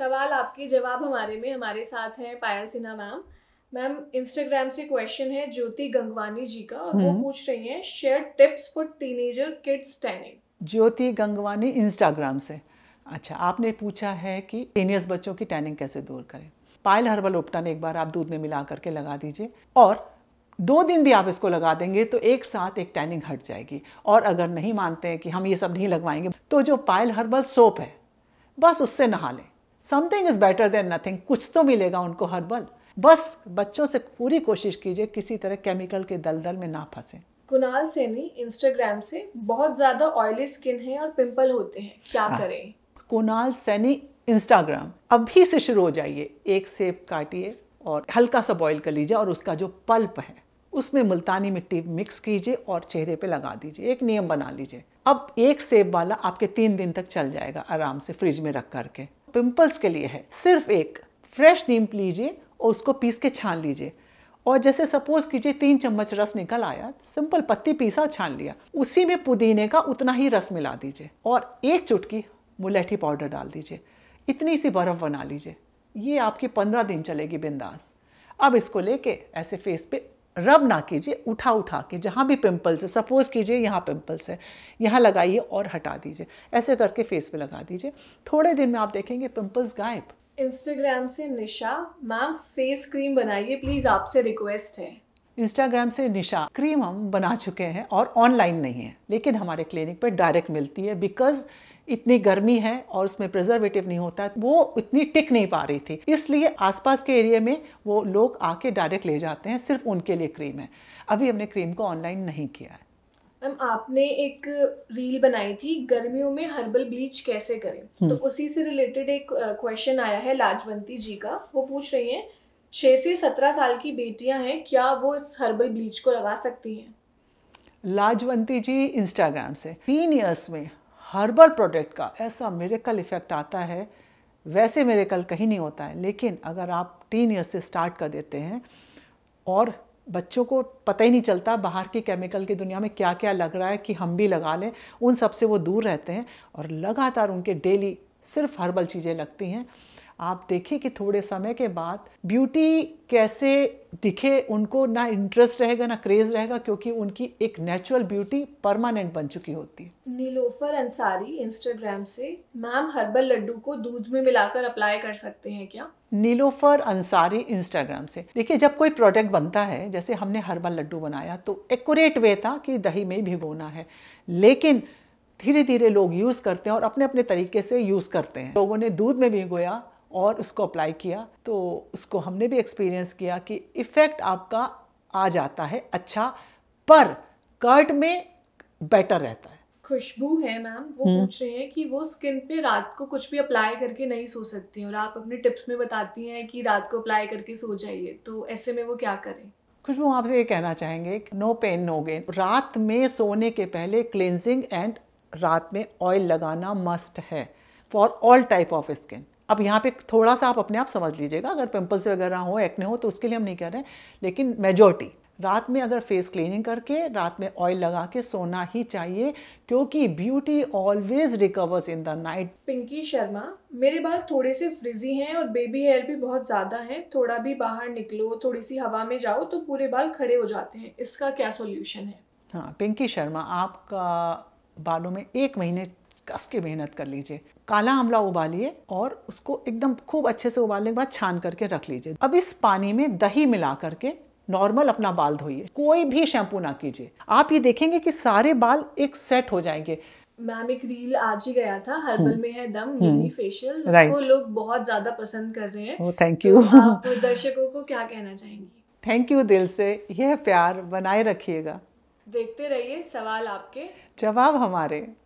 सवाल आपके जवाब हमारे में हमारे साथ हैं पायल सिन्हा मैम मैम इंस्टाग्राम से क्वेश्चन है ज्योति गंगवानी जी का और वो हम्म। पूछ रही हैं share tips for teenager kids tanning Jyoti Gangwani Instagram से अच्छा आपने पूछा है कि टीनियस बच्चों की टैनिंग कैसे दूर करें पायल हर्बल उपटन एक बार आप दूध में मिला करके लगा दीजिए और दो दिन भी आप इसको लगा देंगे तो एक साथ एक टैनिंग हट जाएगी और अगर नहीं मानते हैं कि हम ये सब नहीं लगवाएंगे तो जो पायल हर्बल सोप है बस उससे नहा लें something is better than nothing कुछ तो मिलेगा उनको हर बल बस बच्चों से पूरी कोशिश कीजिए किसी तरह केमिकल के दलदल में ना फंसे कुणाल सेनी इंस्टाग्राम से बहुत ज्यादा ऑयली स्किन है और पिंपल होते हैं क्या हाँ, करें कुणाल सैनी इंस्टाग्राम अभी से शुरू हो जाइए एक सेब काटिए और हल्का सा बॉईल कर लीजिए और उसका जो पल्प है उसमें मुल्तानी मिट्टी मिक्स कीजिए और चेहरे पे लगा दीजिए एक नियम बना लीजिए अब एक सेब वाला आपके तीन दिन तक चल जाएगा आराम से फ्रिज में रख करके पिंपल्स के लिए है सिर्फ एक फ्रेश नीम लीजिए और उसको पीस के छान लीजिए और जैसे सपोज कीजिए तीन चम्मच रस निकल आया सिंपल पत्ती पीसा छान लिया उसी में पुदीने का उतना ही रस मिला दीजिए और एक चुटकी मुलेठी पाउडर डाल दीजिए इतनी सी बर्फ़ बना लीजिए ये आपकी पंद्रह दिन चलेगी बिंदास अब इसको लेके ऐसे फेस पे रब ना कीजिए उठा उठा के जहाँ भी पिंपल्स है सपोज़ कीजिए यहाँ पिंपल्स है यहाँ लगाइए और हटा दीजिए ऐसे करके फेस पे लगा दीजिए थोड़े दिन में आप देखेंगे पिंपल्स गायब इंस्टाग्राम से निशा मैम फेस क्रीम बनाइए प्लीज़ आपसे रिक्वेस्ट है इंस्टाग्राम से निशा क्रीम हम बना चुके हैं और ऑनलाइन नहीं है लेकिन हमारे क्लिनिक पर डायरेक्ट मिलती है बिकॉज इतनी गर्मी है और उसमें प्रिजर्वेटिव नहीं होता वो इतनी टिक नहीं पा रही थी इसलिए आसपास के एरिया में वो लोग आके डायरेक्ट ले जाते हैं सिर्फ उनके लिए क्रीम है अभी हमने क्रीम को ऑनलाइन नहीं किया है मैम आपने एक रील बनाई थी गर्मियों में हर्बल ब्लीच कैसे करें हम्म। तो उसी से रिलेटेड एक क्वेश्चन आया है लाजवंती जी का वो पूछ रही हैं छः से सत्रह साल की बेटियां हैं क्या वो इस हर्बल ब्लीच को लगा सकती हैं लाजवंती जी इंस्टाग्राम से तीन ईयर्स में हर्बल प्रोडक्ट का ऐसा मेरेकल इफेक्ट आता है वैसे मेरेकल कहीं नहीं होता है लेकिन अगर आप टीन ईयर्स से स्टार्ट कर देते हैं और बच्चों को पता ही नहीं चलता बाहर के केमिकल की दुनिया में क्या क्या लग रहा है कि हम भी लगा लें उन सब से वो दूर रहते हैं और लगातार उनके डेली सिर्फ हर्बल चीज़ें लगती हैं आप देखें कि थोड़े समय के बाद ब्यूटी कैसे दिखे उनको ना इंटरेस्ट रहेगा ना क्रेज रहेगा क्योंकि उनकी एक नेचुरल ब्यूटी परमानेंट बन चुकी होती है नीलोफर अंसारी इंस्टाग्राम से मैम हर्बल लड्डू को दूध में मिलाकर अप्लाई कर सकते हैं क्या नीलोफर अंसारी इंस्टाग्राम से देखिए जब कोई प्रोडक्ट बनता है जैसे हमने हर्बल लड्डू बनाया तो एक्यूरेट वे था कि दही में भिगोना है लेकिन धीरे धीरे लोग यूज़ करते हैं और अपने अपने तरीके से यूज़ करते हैं लोगों ने दूध में भिगोया और उसको अप्लाई किया तो उसको हमने भी एक्सपीरियंस किया कि इफ़ेक्ट आपका आ जाता है अच्छा पर कर्ट में बेटर रहता है खुशबू है मैम वो हम्म। पूछ रहे हैं कि वो स्किन पे रात को कुछ भी अप्लाई करके नहीं सो सकती और आप अपने टिप्स में बताती हैं कि रात को अप्लाई करके सो जाइए तो ऐसे में वो क्या करें खुशबू आपसे ये कहना चाहेंगे नो पेन नो गेन रात में सोने के पहले क्लेंजिंग एंड रात में ऑयल लगाना मस्ट है for all type of skin अब यहाँ पे थोड़ा सा आप अपने आप समझ लीजिएगा अगर पिंपल्स वगैरह हो एक्ने हो तो उसके लिए हम नहीं कह रहे हैं लेकिन मेजोरिटी रात में अगर फेस क्लीनिंग करके रात में ऑयल लगा के सोना ही चाहिए क्योंकि beauty always recovers in the night Pinky Sharma मेरे बाल थोड़े से फ्रिजी हैं और बेबी हेयर भी बहुत ज्यादा है थोड़ा भी बाहर निकलो थोड़ी सी हवा में जाओ तो पूरे बाल खड़े हो जाते हैं इसका क्या सोल्यूशन है हाँ पिंकी शर्मा आपका बालों में एक महीने कस के मेहनत कर लीजिए काला आंवला उबालिए और उसको एकदम खूब अच्छे से उबालने के बाद छान करके रख लीजिए अब इस पानी में दही मिला करके नॉर्मल अपना बाल धोइए कोई भी शैम्पू ना कीजिए आप ये देखेंगे कि सारे बाल एक सेट हो जाएंगे मैम एक रील आज ही गया था हर्बल हम्म। में है दम हम्म। मिनी फेशियल उसको लोग बहुत ज्यादा पसंद कर रहे हैं थैंक oh, यू तो आप दर्शकों को क्या कहना चाहेंगी थैंक यू दिल से यह प्यार बनाए रखिएगा देखते रहिए सवाल आपके जवाब हमारे